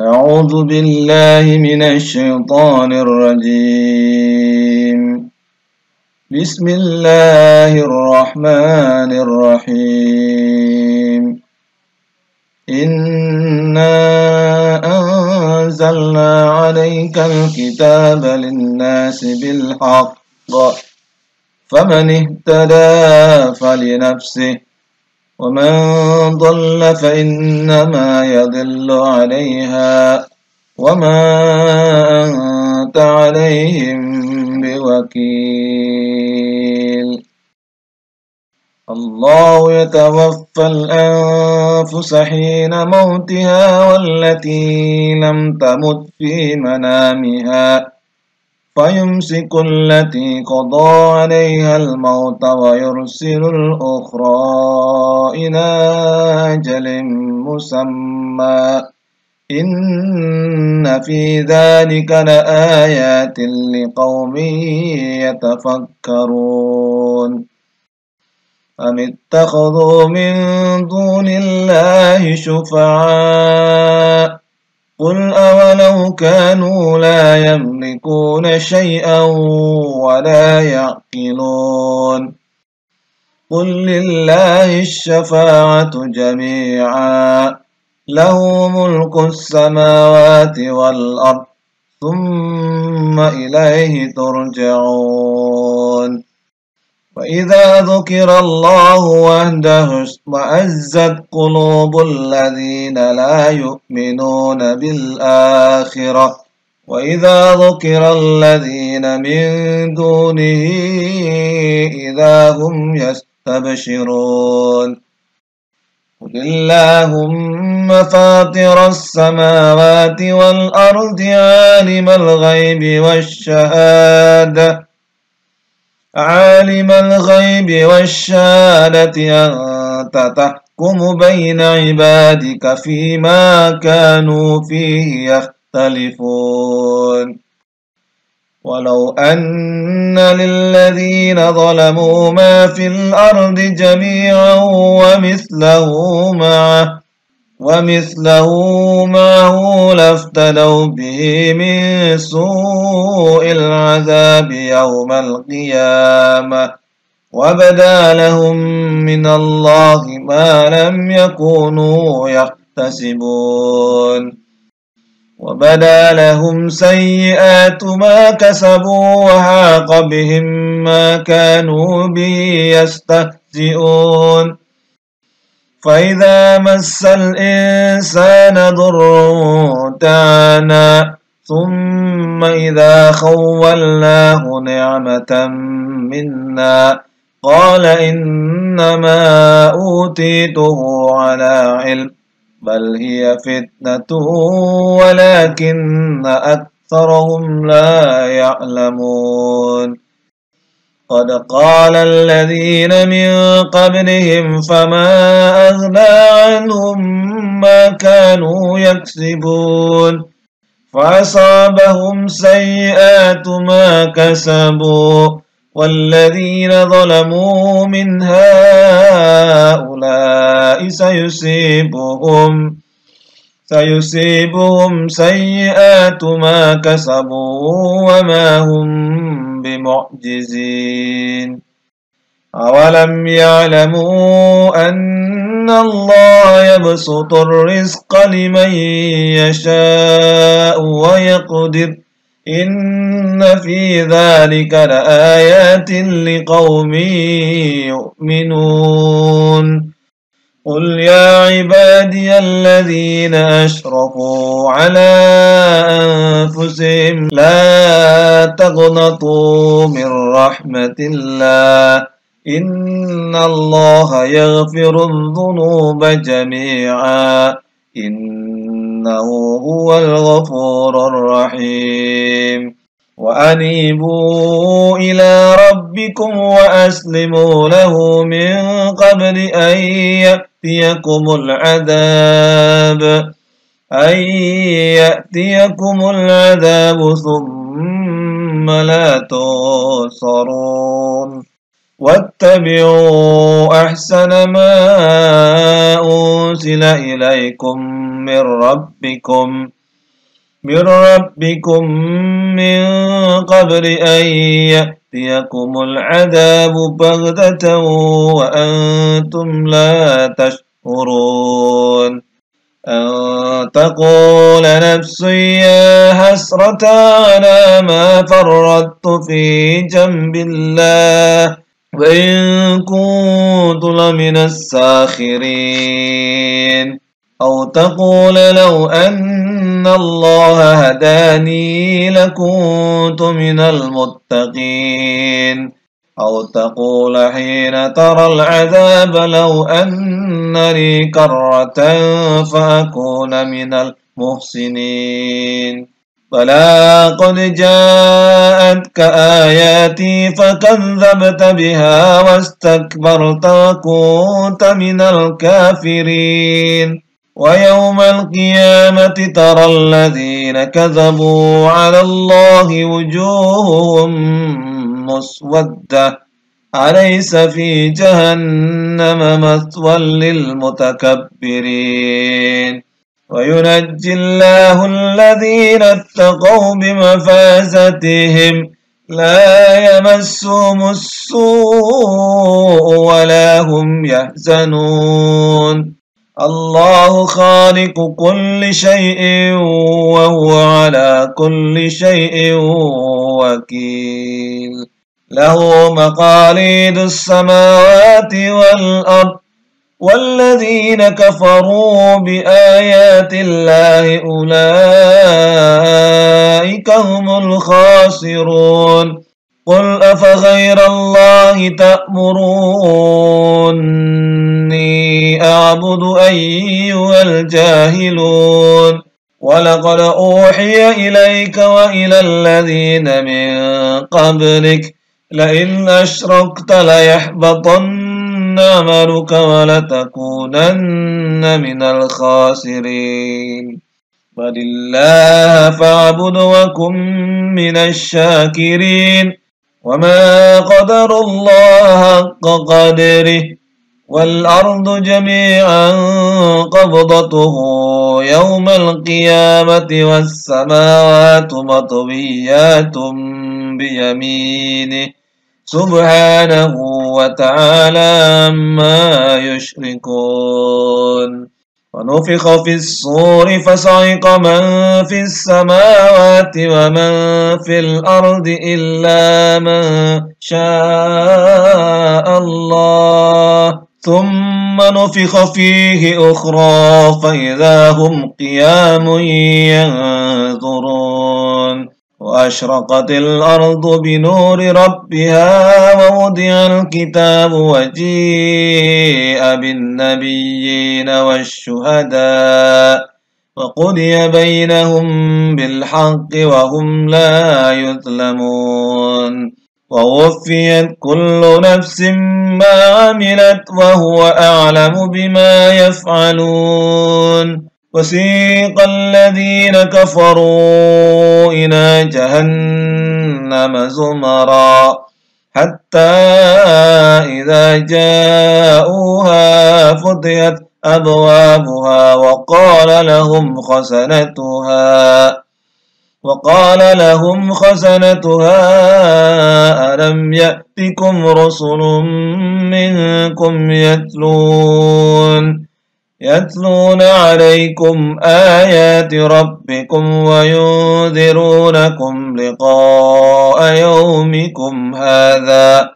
أعوذ بالله من الشيطان الرجيم بسم الله الرحمن الرحيم إنا أنزلنا عليك الكتاب للناس بالحق فمن اهتدى فلنفسه ومن ضل فإنما يضل عليها وما أنت عليهم بوكيل الله يتوفى الأنفس حين موتها والتي لم تمت في منامها فيمسك التي قضى عليها الموت ويرسل الأخرى إلى أجل مسمى إن في ذلك لآيات لقوم يتفكرون أم اتخذوا من دون الله شفعاء قل أولو كانوا لا يملكون شيئا ولا يعقلون قل لله الشفاعة جميعا له ملك السماوات والأرض ثم إليه ترجعون وإذا ذكر الله وحده اشمأزت قلوب الذين لا يؤمنون بالآخرة وإذا ذكر الذين من دونه إذا هم يستبشرون قل اللهم فاطر السماوات والأرض عالم الغيب والشهادة عالم الغيب والشهادة أنت تحكم بين عبادك فيما كانوا فيه يختلفون ولو أن للذين ظلموا ما في الأرض جميعا ومثله معه ومثله معه لافتدوا به من سوء العذاب يوم القيامة وبدا لهم من الله ما لم يكونوا يحتسبون وبدا لهم سيئات ما كسبوا وحاق بهم ما كانوا به يستهزئون فإذا مس الإنسان ضر دعانا ثم إذا خولناه نعمة منا قال إنما أوتيته على علم بل هي فتنة ولكن أكثرهم لا يعلمون قد قال الذين من قبلهم فما أغنى عنهم ما كانوا يكسبون فأصابهم سيئات ما كسبوا والذين ظلموا من هؤلاء سيصيبهم سيصيبهم سيئات ما كسبوا وما هم بمعجزين أولم يعلموا أن الله يبسط الرزق لمن يشاء ويقدر إن في ذلك لآيات لقوم يؤمنون قل يا عبادي الذين أشرقوا على أنفسهم لا تقنطوا من رحمة الله إن الله يغفر الذنوب جميعا إنه هو الغفور الرحيم وأنيبوا إلى ربكم وأسلموا له من قبل أن يأتي يأتيكم العذاب أن يأتيكم العذاب ثم لا تنصرون واتبعوا أحسن ما أنزل إليكم من ربكم من ربكم من قبل أن يأتيكم يأتيكم العذاب بغتة وأنتم لا تشعرون أن تقول نفسي يا حسرة على ما فردت في جنب الله وإن كنت لمن الساخرين أو تقول لو أن إن الله هداني لكنت من المتقين أو تقول حين ترى العذاب لو أن لي كرة فأكون من المحسنين بلى قد جاءتك آياتي فكذبت بها واستكبرت وكنت من الكافرين ويوم القيامة ترى الذين كذبوا على الله وجوههم مسودة أليس في جهنم مثوى للمتكبرين وينجي الله الذين اتقوا بمفازتهم لا يمسهم السوء ولا هم يحزنون الله خالق كل شيء وهو على كل شيء وكيل له مقاليد السماوات والأرض والذين كفروا بآيات الله أولئك هم الخاسرون قل أفغير الله تأمروني أعبد أيها الجاهلون ولقد أوحي إليك وإلى الذين من قبلك لئن أشركت ليحبطن عملك ولتكونن من الخاسرين بل الله فاعبد وكن من الشاكرين وما قدر الله حق قدره والأرض جميعا قبضته يوم القيامة والسماوات مطويات بيمينه سبحانه وتعالى ما يشركون ونفخ في الصور فصعق من في السماوات ومن في الأرض إلا من شاء الله ثم نفخ فيه أخرى فإذا هم قيام ينظرون وأشرقت الأرض بنور ربها ووضع الكتاب وجيء بالنبيين والشهداء وقضي بينهم بالحق وهم لا يظلمون ووفيت كل نفس ما عملت وهو أعلم بما يفعلون وسيق الذين كفروا إلى جهنم زمرا حتى إذا جاءوها فتحت أبوابها وقال لهم خزنتها وقال لهم خزنتها ألم يأتكم رسل منكم يتلون يتلون عليكم آيات ربكم وينذرونكم لقاء يومكم هذا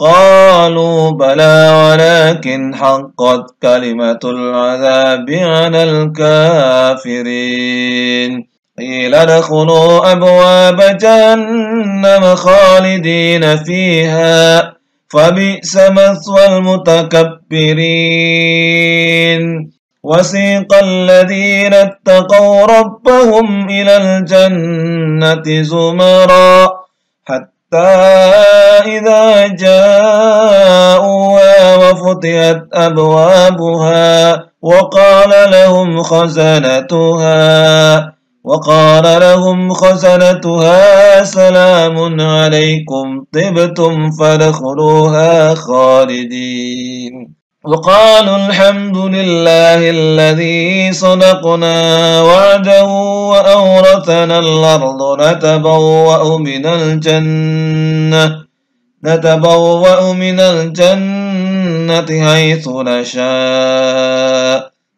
قالوا بلى ولكن حقت كلمة العذاب على الكافرين قيل ادخلوا أبواب جهنم خالدين فيها فبئس مثوى المتكبر المتكبرين وسيق الذين اتقوا ربهم إلى الجنة زمرا حتى إذا جاءوها وفتحت أبوابها وقال لهم خزنتها وقال لهم خزنتها سلام عليكم طبتم فادخلوها خالدين وقالوا الحمد لله الذي صدقنا وعده وأورثنا الأرض نتبوأ من الجنة نتبوأ من الجنة حيث نشاء